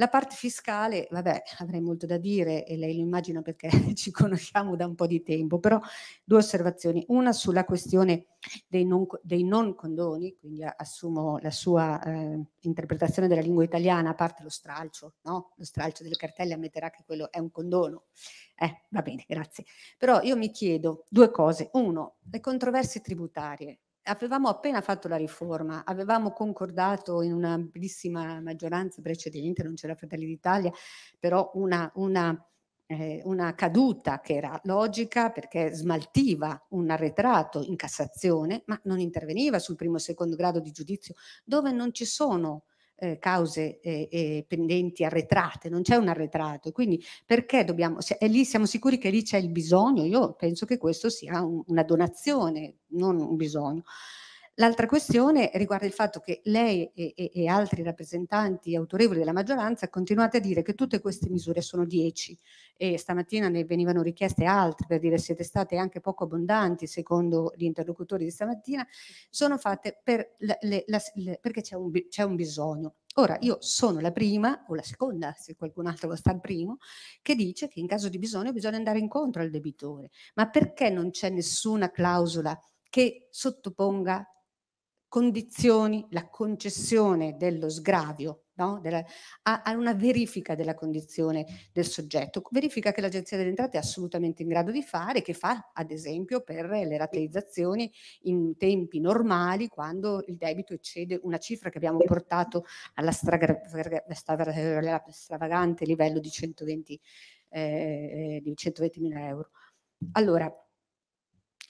La parte fiscale, vabbè, avrei molto da dire e lei lo immagina perché ci conosciamo da un po' di tempo, però due osservazioni. Una sulla questione dei non, dei non condoni, quindi assumo la sua eh, interpretazione della lingua italiana, a parte lo stralcio, no? lo stralcio delle cartelle ammetterà che quello è un condono. Eh, va bene, grazie. Però io mi chiedo due cose. Uno, le controversie tributarie avevamo appena fatto la riforma, avevamo concordato in una bellissima maggioranza precedente, non c'era Fratelli d'Italia, però una, una, eh, una caduta che era logica perché smaltiva un arretrato in Cassazione, ma non interveniva sul primo e secondo grado di giudizio, dove non ci sono eh, cause eh, pendenti arretrate, non c'è un arretrato. Quindi perché dobbiamo, se è lì, siamo sicuri che lì c'è il bisogno? Io penso che questo sia un, una donazione, non un bisogno. L'altra questione riguarda il fatto che lei e, e, e, altri rappresentanti autorevoli della maggioranza continuate a dire che tutte queste misure sono 10 e stamattina ne venivano richieste altre per dire siete state anche poco abbondanti secondo gli interlocutori di stamattina, sono fatte per le, le, la, le, perché c'è un, c'è un bisogno. Ora, io sono la prima, o la seconda, se qualcun altro vuole stare primo, che dice che in caso di bisogno bisogna andare incontro al debitore. Ma perché non c'è nessuna clausola che sottoponga condizioni la concessione dello sgravio no? Della, a, a, una verifica della condizione del soggetto, verifica che l'Agenzia delle Entrate è assolutamente in grado di fare, che fa ad esempio per le rateizzazioni in tempi normali quando il debito eccede una cifra che abbiamo portato alla stravagante livello di 120 eh, eh, di 120.000 euro. Allora,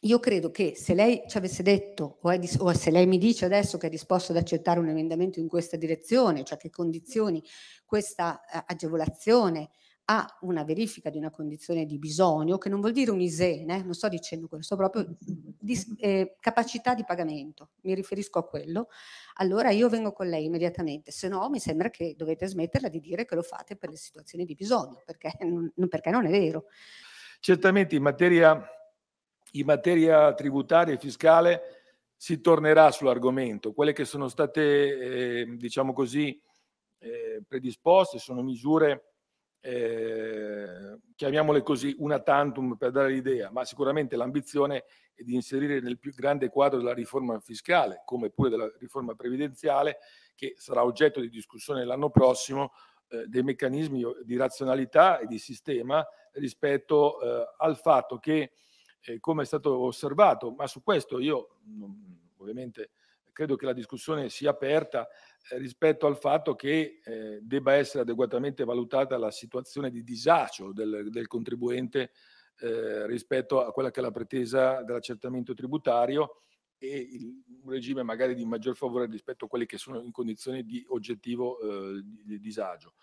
io credo che se lei ci avesse detto, o, dis- o, se lei mi dice adesso che è disposto ad accettare un emendamento in questa direzione, cioè che condizioni questa eh, agevolazione a una verifica di una condizione di bisogno, che non vuol dire un ISE, né? non sto dicendo quello, sto proprio di eh, capacità di pagamento, mi riferisco a quello, allora io vengo con lei immediatamente, se no mi sembra che dovete smetterla di dire che lo fate per le situazioni di bisogno, perché non, perché non è vero. Certamente in materia in materia tributaria e fiscale si tornerà sull'argomento. Quelle che sono state, eh, diciamo così, eh, predisposte sono misure, eh, chiamiamole così, una tantum per dare l'idea, ma sicuramente l'ambizione è di inserire nel più grande quadro della riforma fiscale, come pure della riforma previdenziale, che sarà oggetto di discussione l'anno prossimo, eh, dei meccanismi di razionalità e di sistema rispetto eh, al fatto che eh, come è stato osservato, ma su questo io ovviamente credo che la discussione sia aperta eh, rispetto al fatto che eh, debba essere adeguatamente valutata la situazione di disagio del, del contribuente eh, rispetto a quella che è la pretesa dell'accertamento tributario e il, un regime magari di maggior favore rispetto a quelli che sono in condizioni di oggettivo eh, di disagio.